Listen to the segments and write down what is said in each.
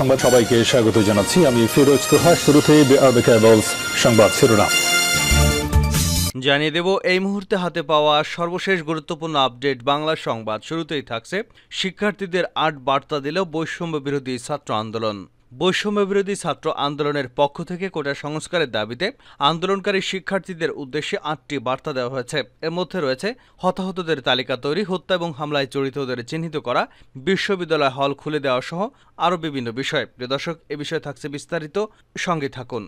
সংবাদ সবাইকে স্বাগত জানাচ্ছি আমি ফিরোজ তোহা শুরুতে সংবাদ শিরোনাম জানিয়ে দেব এই মুহূর্তে হাতে পাওয়া সর্বশেষ গুরুত্বপূর্ণ আপডেট বাংলা সংবাদ শুরুতেই থাকছে শিক্ষার্থীদের আট বার্তা দিল বৈষম্য বিরোধী ছাত্র আন্দোলন বৈষম্যবিরোধী ছাত্র আন্দোলনের পক্ষ থেকে কোটা সংস্কারের দাবিতে আন্দোলনকারী শিক্ষার্থীদের উদ্দেশ্যে আটটি বার্তা দেওয়া হয়েছে এর মধ্যে রয়েছে হতাহতদের তালিকা তৈরি হত্যা এবং হামলায় জড়িতদের চিহ্নিত করা বিশ্ববিদ্যালয় হল খুলে দেওয়া সহ আরও বিভিন্ন বিষয় প্রিয় দর্শক এ বিষয়ে থাকছে বিস্তারিত সঙ্গে থাকুন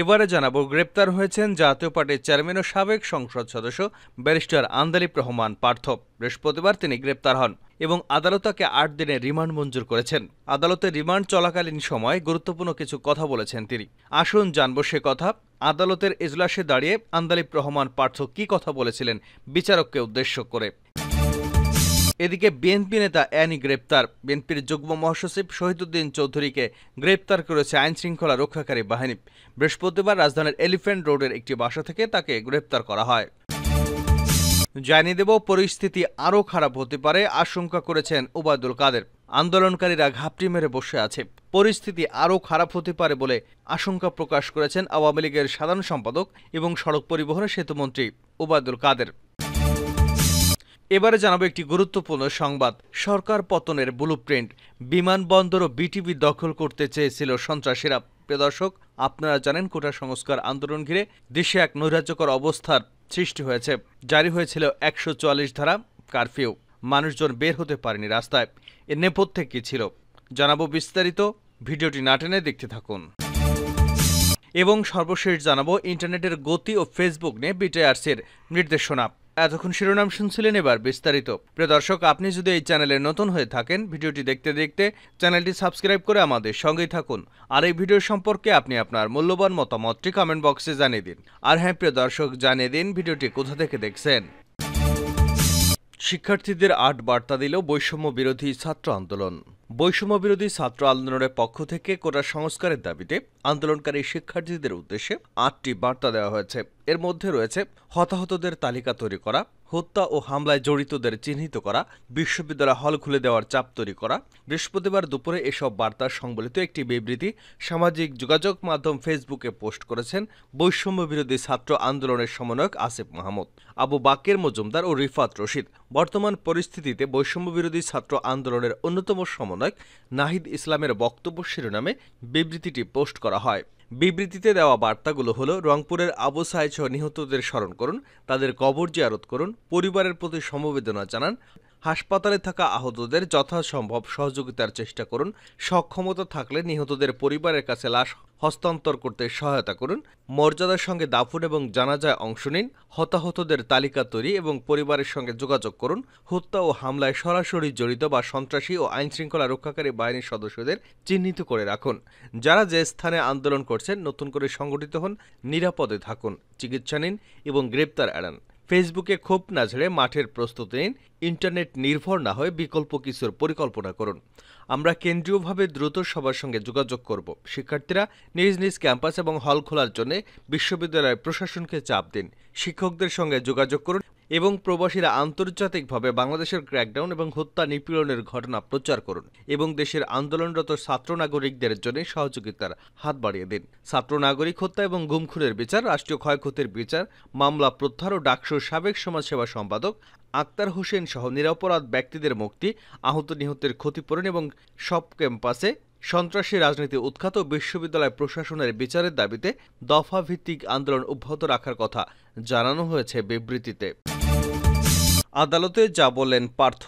এবারে জানাবো গ্রেপ্তার হয়েছেন জাতীয় পার্টির চেয়ারম্যান ও সাবেক সংসদ সদস্য ব্যারিস্টার আন্দালিপ রহমান পার্থ বৃহস্পতিবার তিনি গ্রেপ্তার হন এবং আদালত তাকে আট দিনের রিমান্ড মঞ্জুর করেছেন আদালতে রিমান্ড চলাকালীন সময় গুরুত্বপূর্ণ কিছু কথা বলেছেন তিনি আসুন জানব সে কথা আদালতের এজলাসে দাঁড়িয়ে আন্দালিপ রহমান পার্থ কি কথা বলেছিলেন বিচারককে উদ্দেশ্য করে এদিকে বিএনপি নেতা অ্যানি গ্রেপ্তার বিএনপির যুগ্ম মহাসচিব শহীদুদ্দিন চৌধুরীকে গ্রেপ্তার করেছে আইন শৃঙ্খলা রক্ষাকারী বাহিনী বৃহস্পতিবার রাজধানীর এলিফ্যান্ট রোডের একটি বাসা থেকে তাকে গ্রেপ্তার করা হয় জানিয়ে দেব পরিস্থিতি আরও খারাপ হতে পারে আশঙ্কা করেছেন ওবায়দুল কাদের আন্দোলনকারীরা ঘাপটি মেরে বসে আছে পরিস্থিতি আরও খারাপ হতে পারে বলে আশঙ্কা প্রকাশ করেছেন আওয়ামী লীগের সাধারণ সম্পাদক এবং সড়ক পরিবহন সেতুমন্ত্রী ওবায়দুল কাদের এবারে জানাবো একটি গুরুত্বপূর্ণ সংবাদ সরকার পতনের ব্লুপ্রিন্ট বিমানবন্দর ও বিটিভি দখল করতে চেয়েছিল সন্ত্রাসীরা প্রদর্শক আপনারা জানেন কোটা সংস্কার আন্দোলন ঘিরে দেশে এক নৈরাজ্যকর অবস্থার সৃষ্টি হয়েছে জারি হয়েছিল একশো চুয়াল্লিশ ধারা কারফিউ মানুষজন বের হতে পারেনি রাস্তায় এর নেপথ্যে কী ছিল জানাবো বিস্তারিত ভিডিওটি না টেনে দেখতে থাকুন এবং সর্বশেষ জানাবো ইন্টারনেটের গতি ও ফেসবুক নিয়ে বিটিআরসির নির্দেশনা এতক্ষণ শিরোনাম শুনছিলেন এবার বিস্তারিত প্রিয় দর্শক আপনি যদি এই চ্যানেলে নতুন হয়ে থাকেন ভিডিওটি দেখতে দেখতে চ্যানেলটি সাবস্ক্রাইব করে আমাদের সঙ্গেই থাকুন আর এই ভিডিও সম্পর্কে আপনি আপনার মূল্যবান মতামতটি কমেন্ট বক্সে জানিয়ে দিন আর হ্যাঁ প্রিয় দর্শক জানিয়ে দিন ভিডিওটি কোথা থেকে দেখছেন শিক্ষার্থীদের আট বার্তা দিল বৈষম্য বিরোধী ছাত্র আন্দোলন বৈষম্য বিরোধী ছাত্র আন্দোলনের পক্ষ থেকে কোটা সংস্কারের দাবিতে আন্দোলনকারী শিক্ষার্থীদের উদ্দেশ্যে আটটি বার্তা দেওয়া হয়েছে এর মধ্যে রয়েছে হতাহতদের তালিকা তৈরি করা হত্যা ও হামলায় জড়িতদের চিহ্নিত করা বিশ্ববিদ্যালয় হল খুলে দেওয়ার চাপ তৈরি করা বৃহস্পতিবার দুপুরে এসব বার্তা সংবলিত একটি বিবৃতি সামাজিক যোগাযোগ মাধ্যম ফেসবুকে পোস্ট করেছেন বৈষম্য বিরোধী ছাত্র আন্দোলনের সমন্বয়ক আসিফ মাহমুদ আবু বাকের মজুমদার ও রিফাত রশিদ বর্তমান পরিস্থিতিতে বৈষম্য বিরোধী ছাত্র আন্দোলনের অন্যতম সমন্বয়ক নাহিদ ইসলামের বক্তব্য শিরোনামে বিবৃতিটি পোস্ট করা করা হয় বিবৃতিতে দেওয়া বার্তাগুলো হলো রংপুরের আবু সাইদ সহ নিহতদের স্মরণ করুন তাদের কবর জিয়ারত করুন পরিবারের প্রতি সমবেদনা জানান হাসপাতালে থাকা আহতদের যথাসম্ভব সহযোগিতার চেষ্টা করুন সক্ষমতা থাকলে নিহতদের পরিবারের কাছে লাশ হস্তান্তর করতে সহায়তা করুন মর্যাদার সঙ্গে দাফন এবং জানাজায় অংশ নিন হতাহতদের তালিকা তৈরি এবং পরিবারের সঙ্গে যোগাযোগ করুন হত্যা ও হামলায় সরাসরি জড়িত বা সন্ত্রাসী ও আইনশৃঙ্খলা রক্ষাকারী বাহিনীর সদস্যদের চিহ্নিত করে রাখুন যারা যে স্থানে আন্দোলন করছেন নতুন করে সংগঠিত হন নিরাপদে থাকুন চিকিৎসা নিন এবং গ্রেপ্তার এড়ান ফেসবুকে ক্ষোভ না ঝেড়ে মাঠের প্রস্তুতি নিন ইন্টারনেট নির্ভর না হয়ে বিকল্প কিছুর পরিকল্পনা করুন আমরা কেন্দ্রীয়ভাবে দ্রুত সবার সঙ্গে যোগাযোগ করব শিক্ষার্থীরা নিজ নিজ ক্যাম্পাস এবং হল খোলার জন্য বিশ্ববিদ্যালয় প্রশাসনকে চাপ দিন শিক্ষকদের সঙ্গে যোগাযোগ করুন এবং প্রবাসীরা আন্তর্জাতিকভাবে বাংলাদেশের ক্র্যাকডাউন এবং হত্যা নিপীড়নের ঘটনা প্রচার করুন এবং দেশের আন্দোলনরত ছাত্র নাগরিকদের জন্য সহযোগিতার হাত বাড়িয়ে দিন ছাত্র নাগরিক হত্যা এবং গুমখুনের বিচার রাষ্ট্রীয় ক্ষয়ক্ষতির বিচার মামলা প্রত্যাহার ও ডাকসুর সাবেক সমাজসেবা সম্পাদক আক্তার হোসেন সহ নিরাপরাধ ব্যক্তিদের মুক্তি আহত নিহতের ক্ষতিপূরণ এবং সব ক্যাম্পাসে সন্ত্রাসী রাজনীতি উৎখাত বিশ্ববিদ্যালয় প্রশাসনের বিচারের দাবিতে দফা ভিত্তিক আন্দোলন অব্যাহত রাখার কথা জানানো হয়েছে বিবৃতিতে আদালতে যা বলেন পার্থ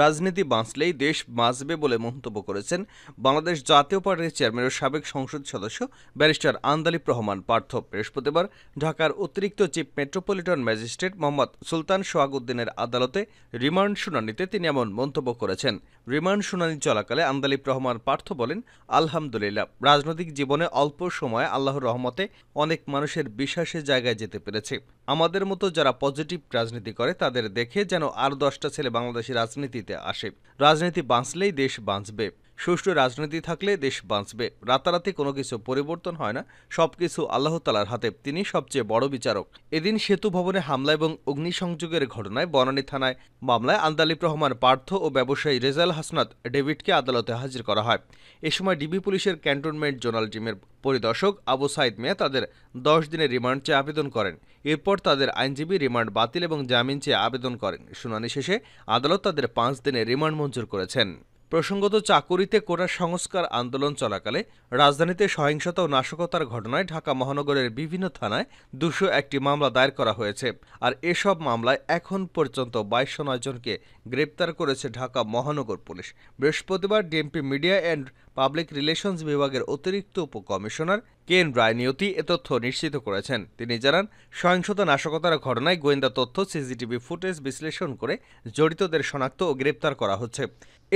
রাজনীতি বাঁচলেই দেশ বাঁচবে বলে মন্তব্য করেছেন বাংলাদেশ জাতীয় পার্টির চেয়ারম্যানের সাবেক সংসদ সদস্য ব্যারিস্টার আন্দালিব রহমান পার্থ বৃহস্পতিবার ঢাকার অতিরিক্ত chief metropolitan magistrate Mohammad Sultan উদ্দিনের আদালতে রিমান্ড শুনানিতে তিনি এমন মন্তব্য করেছেন রিমান্ড শুনানি চলাকালে আন্দালিব রহমান পার্থ বলেন আলহামদুলিল্লাহ রাজনৈতিক জীবনে অল্প সময়ে আল্লাহর রহমতে অনেক মানুষের বিশ্বাসের জায়গায় যেতে পেরেছে আমাদের মতো যারা পজিটিভ রাজনীতি করে তাদের দেখে যেন আর দশটা ছেলে বাংলাদেশি রাজনীতিতে আসে রাজনীতি বাঁচলেই দেশ বাঁচবে সুষ্ঠু রাজনীতি থাকলে দেশ বাঁচবে রাতারাতি কোনো কিছু পরিবর্তন হয় না সব কিছু আল্লাহতালার হাতে তিনি সবচেয়ে বড় বিচারক এদিন সেতু ভবনে হামলা এবং অগ্নিসংযোগের ঘটনায় বনানী থানায় মামলায় আন্দালিব রহমান পার্থ ও ব্যবসায়ী রেজাল হাসনাত ডেভিডকে আদালতে হাজির করা হয় এ সময় ডিবি পুলিশের ক্যান্টনমেন্ট জোনাল টিমের পরিদর্শক আবু সাইদ মিয়া তাদের দশ দিনের রিমান্ড চেয়ে আবেদন করেন এরপর তাদের আইনজীবী রিমান্ড বাতিল এবং জামিন চেয়ে আবেদন করেন শুনানি শেষে আদালত তাদের পাঁচ দিনের রিমান্ড মঞ্জুর করেছেন প্রসঙ্গত চাকুরিতে কোটা সংস্কার আন্দোলন চলাকালে রাজধানীতে সহিংসতা ও নাশকতার ঘটনায় ঢাকা মহানগরের বিভিন্ন থানায় দুশো একটি মামলা দায়ের করা হয়েছে আর এসব মামলায় এখন পর্যন্ত বাইশশো নয় জনকে গ্রেপ্তার করেছে ঢাকা মহানগর পুলিশ বৃহস্পতিবার DMP media and public relations বিভাগের অতিরিক্ত উপকমিশনার কেন রায় নিয়তি এ তথ্য নিশ্চিত করেছেন তিনি জানান সহিংসতা নাশকতার ঘটনায় গোয়েন্দা তথ্য সিসিটিভি ফুটেজ বিশ্লেষণ করে জড়িতদের শনাক্ত ও গ্রেপ্তার করা হচ্ছে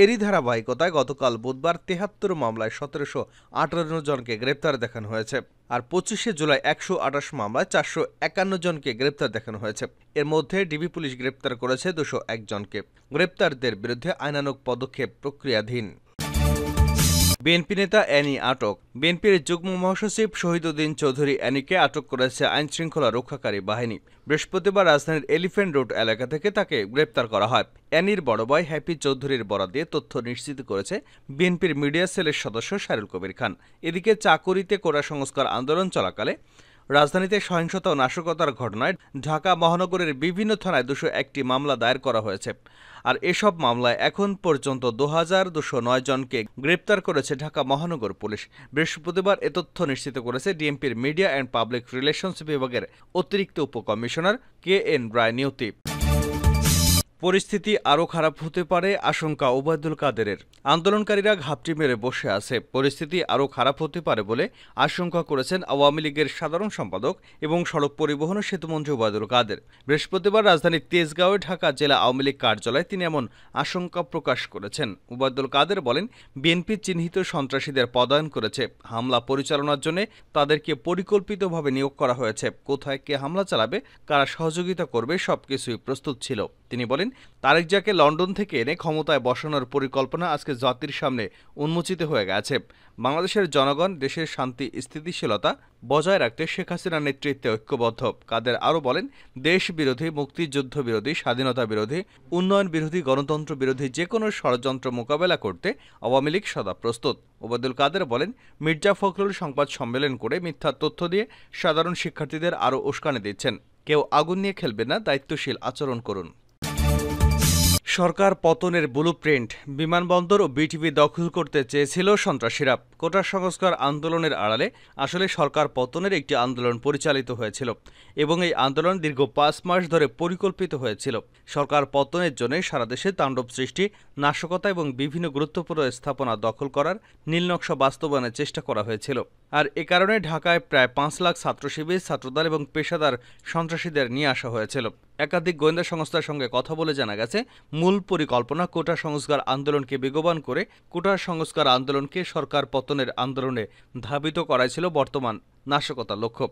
এরই ধারাবাহিকতায় গতকাল বুধবার তেহাত্তর মামলায় সতেরোশো আটান্ন জনকে গ্রেপ্তার দেখানো হয়েছে আর পঁচিশে জুলাই একশো আটাশ মামলায় চারশো একান্ন জনকে গ্রেপ্তার দেখানো হয়েছে এর মধ্যে ডিবি পুলিশ গ্রেপ্তার করেছে দুশো একজনকে গ্রেপ্তারদের বিরুদ্ধে আইনানুক পদক্ষেপ প্রক্রিয়াধীন বিএনপি নেতা অ্যানি আটক বিএনপির যুগ্ম মহাসচিব শহীদুদ্দিন চৌধুরী অ্যানিকে আটক করেছে আইন শৃঙ্খলা রক্ষাকারী বাহিনী বৃহস্পতিবার রাজধানীর এলিফ্যান্ট রোড এলাকা থেকে তাকে গ্রেপ্তার করা হয় অ্যানির বড় ভাই হ্যাপি চৌধুরীর বরাদ দিয়ে তথ্য নিশ্চিত করেছে বিএনপির মিডিয়া সেলের সদস্য শারুল কবির খান এদিকে চাকুরিতে কোটা সংস্কার আন্দোলন চলাকালে রাজধানীতে সহিংসতা ও নাশকতার ঘটনায় ঢাকা মহানগরের বিভিন্ন থানায় দুশো একটি মামলা দায়ের করা হয়েছে আর এসব মামলায় এখন পর্যন্ত দু হাজার দুশো নয় জনকে গ্রেপ্তার করেছে ঢাকা মহানগর পুলিশ বৃহস্পতিবার এ তথ্য নিশ্চিত করেছে ডিএমপির মিডিয়া অ্যান্ড পাবলিক রিলেশনস বিভাগের অতিরিক্ত উপকমিশনার কে এন রায় নিউতিপ পরিস্থিতি আরও খারাপ হতে পারে আশঙ্কা ওবায়দুল কাদেরের আন্দোলনকারীরা ঘাপটি মেরে বসে আছে পরিস্থিতি আরও খারাপ হতে পারে বলে আশঙ্কা করেছেন আওয়ামী লীগের সাধারণ সম্পাদক এবং সড়ক পরিবহন ও সেতুমন্ত্রী ওবায়দুল কাদের বৃহস্পতিবার রাজধানীর তেজগাঁওয়ে ঢাকা জেলা আওয়ামী লীগ কার্যালয়ে তিনি এমন আশঙ্কা প্রকাশ করেছেন ওবায়দুল কাদের বলেন বিএনপি চিহ্নিত সন্ত্রাসীদের পদায়ন করেছে হামলা পরিচালনার জন্য তাদেরকে পরিকল্পিতভাবে নিয়োগ করা হয়েছে কোথায় কে হামলা চালাবে কারা সহযোগিতা করবে সবকিছুই প্রস্তুত ছিল তিনি বলেন তারেক জাকে লন্ডন থেকে এনে ক্ষমতায় বসানোর পরিকল্পনা আজকে জাতির সামনে উন্মোচিত হয়ে গেছে বাংলাদেশের জনগণ দেশের শান্তি স্থিতিশীলতা বজায় রাখতে শেখ হাসিনার নেতৃত্বে ঐক্যবদ্ধ কাদের আরও বলেন দেশ বিরোধী মুক্তিযুদ্ধ বিরোধী স্বাধীনতা বিরোধী উন্নয়ন বিরোধী গণতন্ত্র বিরোধী যে কোনো ষড়যন্ত্র মোকাবেলা করতে আওয়ামী লীগ সদা প্রস্তুত ওবায়দুল কাদের বলেন মির্জা ফখরুল সংবাদ সম্মেলন করে মিথ্যা তথ্য দিয়ে সাধারণ শিক্ষার্থীদের আরও উস্কানি দিচ্ছেন কেউ আগুন নিয়ে খেলবে না দায়িত্বশীল আচরণ করুন সরকার পতনের প্রিন্ট বিমানবন্দর ও বিটিভি দখল করতে চেয়েছিল সন্ত্রাসীরা কোটা সংস্কার আন্দোলনের আড়ালে আসলে সরকার পতনের একটি আন্দোলন পরিচালিত হয়েছিল এবং এই আন্দোলন দীর্ঘ পাঁচ মাস ধরে পরিকল্পিত হয়েছিল সরকার পতনের জন্য সারা দেশে তাণ্ডব সৃষ্টি নাশকতা এবং বিভিন্ন গুরুত্বপূর্ণ স্থাপনা দখল করার নীলনকশা বাস্তবায়নের চেষ্টা করা হয়েছিল আর এ কারণে ঢাকায় প্রায় পাঁচ লাখ ছাত্র শিবির ছাত্রদল এবং পেশাদার সন্ত্রাসীদের নিয়ে আসা হয়েছিল একাধিক গোয়েন্দা সংস্থার সঙ্গে কথা বলে জানা গেছে মূল পরিকল্পনা কোটা সংস্কার আন্দোলনকে বেগবান করে কোটা সংস্কার আন্দোলনকে সরকার পতনের আন্দোলনে ধাবিত করাই ছিল বর্তমান নাশকতার লক্ষ্য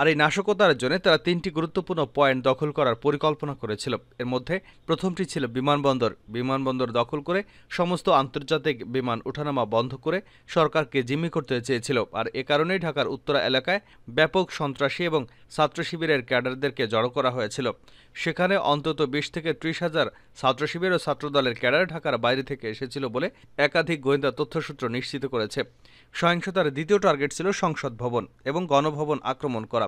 আর এই নাশকতার জন্য তারা তিনটি গুরুত্বপূর্ণ পয়েন্ট দখল করার পরিকল্পনা করেছিল এর মধ্যে প্রথমটি ছিল বিমানবন্দর বিমানবন্দর দখল করে সমস্ত আন্তর্জাতিক বিমান ওঠানামা বন্ধ করে সরকারকে জিম্মি করতে চেয়েছিল আর এ কারণেই ঢাকার উত্তরা এলাকায় ব্যাপক সন্ত্রাসী এবং ছাত্র শিবিরের ক্যাডারদেরকে জড়ো করা হয়েছিল সেখানে অন্তত বিশ থেকে ত্রিশ হাজার ছাত্র শিবির ও ছাত্রদলের ক্যাডার ঢাকার বাইরে থেকে এসেছিল বলে একাধিক গোয়েন্দা তথ্যসূত্র নিশ্চিত করেছে সহিংসতার দ্বিতীয় টার্গেট ছিল সংসদ ভবন এবং গণভবন আক্রমণ করা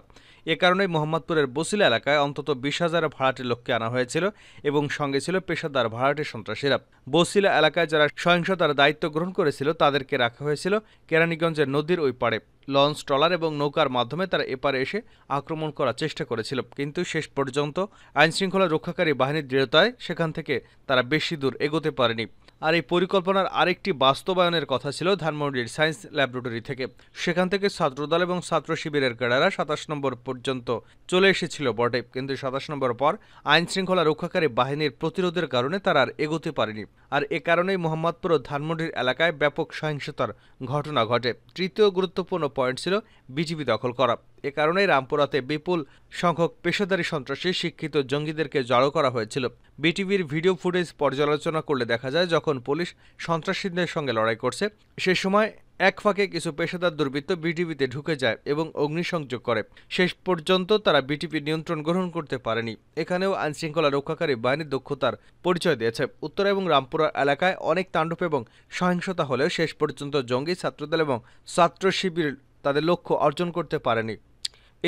এ কারণেই মোহাম্মদপুরের বসিলা এলাকায় অন্তত বিশ হাজার ভাড়াটে লোককে আনা হয়েছিল এবং সঙ্গে ছিল পেশাদার ভাড়াটে সন্ত্রাসীরা বসিলা এলাকায় যারা সহিংসতার দায়িত্ব গ্রহণ করেছিল তাদেরকে রাখা হয়েছিল কেরানীগঞ্জের নদীর ওই পাড়ে লঞ্চ ট্রলার এবং নৌকার মাধ্যমে তারা এপারে এসে আক্রমণ করার চেষ্টা করেছিল কিন্তু শেষ পর্যন্ত আইনশৃঙ্খলা রক্ষাকারী বাহিনীর দৃঢ়তায় সেখান থেকে তারা বেশি দূর এগোতে পারেনি আর এই পরিকল্পনার আরেকটি বাস্তবায়নের কথা ছিল ধানমন্ডির সায়েন্স ল্যাবরেটরি থেকে সেখান থেকে ছাত্রদল এবং ছাত্র শিবিরের ক্যাডাররা সাতাশ নম্বর পর্যন্ত চলে এসেছিল বটে কিন্তু সাতাশ নম্বর পর আইন শৃঙ্খলা রক্ষাকারী বাহিনীর প্রতিরোধের কারণে তারা আর এগোতে পারেনি আর এ কারণেই মোহাম্মদপুর ও ধানমন্ডির এলাকায় ব্যাপক সহিংসতার ঘটনা ঘটে তৃতীয় গুরুত্বপূর্ণ পয়েন্ট ছিল বিজিবি দখল করা এ কারণে রামপুরাতে বিপুল সংখ্যক পেশাদারী সন্ত্রাসী শিক্ষিত জঙ্গিদেরকে জড়ো করা হয়েছিল বিটিভির ভিডিও ফুটেজ পর্যালোচনা করলে দেখা যায় যখন পুলিশ সন্ত্রাসীদের সঙ্গে লড়াই করছে সে সময় এক ফাঁকে কিছু পেশাদার দুর্বৃত্ত বিটিভিতে ঢুকে যায় এবং অগ্নিসংযোগ করে শেষ পর্যন্ত তারা বিটিপি নিয়ন্ত্রণ গ্রহণ করতে পারেনি এখানেও আইনশৃঙ্খলা রক্ষাকারী বাহিনীর দক্ষতার পরিচয় দিয়েছে উত্তরা এবং রামপুরা এলাকায় অনেক তাণ্ডব এবং সহিংসতা হলেও শেষ পর্যন্ত জঙ্গি ছাত্রদল এবং ছাত্র শিবির তাদের লক্ষ্য অর্জন করতে পারেনি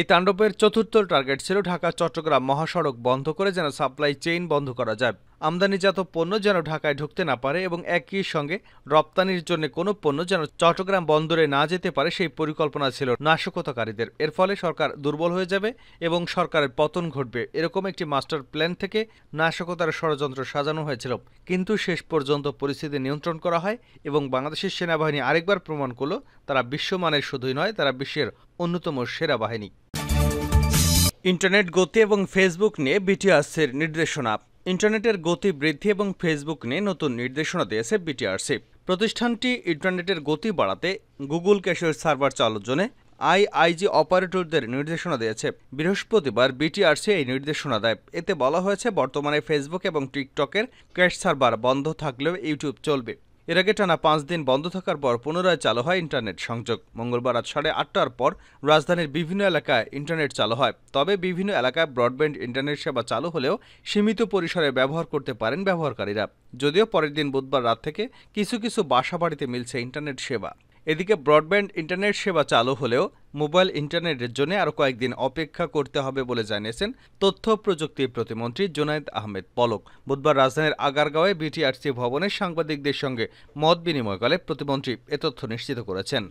এই তাণ্ডবের চতুর্থ টার্গেট ছিল ঢাকা চট্টগ্রাম মহাসড়ক বন্ধ করে যেন সাপ্লাই চেইন বন্ধ করা যায় আমদানিজাত পণ্য যেন ঢাকায় ঢুকতে না পারে এবং একই সঙ্গে রপ্তানির জন্য কোনো পণ্য যেন চট্টগ্রাম বন্দরে না যেতে পারে সেই পরিকল্পনা ছিল নাশকতাকারীদের এর ফলে সরকার দুর্বল হয়ে যাবে এবং সরকারের পতন ঘটবে এরকম একটি মাস্টার প্ল্যান থেকে নাশকতার ষড়যন্ত্র সাজানো হয়েছিল কিন্তু শেষ পর্যন্ত পরিস্থিতি নিয়ন্ত্রণ করা হয় এবং বাংলাদেশের সেনাবাহিনী আরেকবার প্রমাণ করল তারা বিশ্বমানের শুধুই নয় তারা বিশ্বের অন্যতম সেরা বাহিনী ইন্টারনেট গতি এবং ফেসবুক নিয়ে বিটিআরসির নির্দেশনা ইন্টারনেটের গতি বৃদ্ধি এবং ফেসবুক নিয়ে নতুন নির্দেশনা দিয়েছে বিটিআরসি প্রতিষ্ঠানটি ইন্টারনেটের গতি বাড়াতে গুগল ক্যাশের সার্ভার চালুর জন্য আইআইজি অপারেটরদের নির্দেশনা দিয়েছে বৃহস্পতিবার বিটিআরসি এই নির্দেশনা দেয় এতে বলা হয়েছে বর্তমানে ফেসবুক এবং টিকটকের ক্যাশ সার্ভার বন্ধ থাকলেও ইউটিউব চলবে এর আগে টানা পাঁচ দিন বন্ধ থাকার পর পুনরায় চালু হয় ইন্টারনেট সংযোগ মঙ্গলবার রাত সাড়ে আটটার পর রাজধানীর বিভিন্ন এলাকায় ইন্টারনেট চালু হয় তবে বিভিন্ন এলাকায় ব্রডব্যান্ড ইন্টারনেট সেবা চালু হলেও সীমিত পরিসরে ব্যবহার করতে পারেন ব্যবহারকারীরা যদিও পরের দিন বুধবার রাত থেকে কিছু কিছু বাসা বাড়িতে মিলছে ইন্টারনেট সেবা এদিকে ব্রডব্যান্ড ইন্টারনেট সেবা চালু হলেও মোবাইল ইন্টারনেটের জন্য আরও কয়েকদিন অপেক্ষা করতে হবে বলে জানিয়েছেন তথ্য প্রযুক্তি প্রতিমন্ত্রী জোনায়দ আহমেদ পলক বুধবার রাজধানীর আগারগাঁওয়ে বিটিআরসি ভবনে সাংবাদিকদের সঙ্গে মত বিনিময়কালে প্রতিমন্ত্রী এ তথ্য নিশ্চিত করেছেন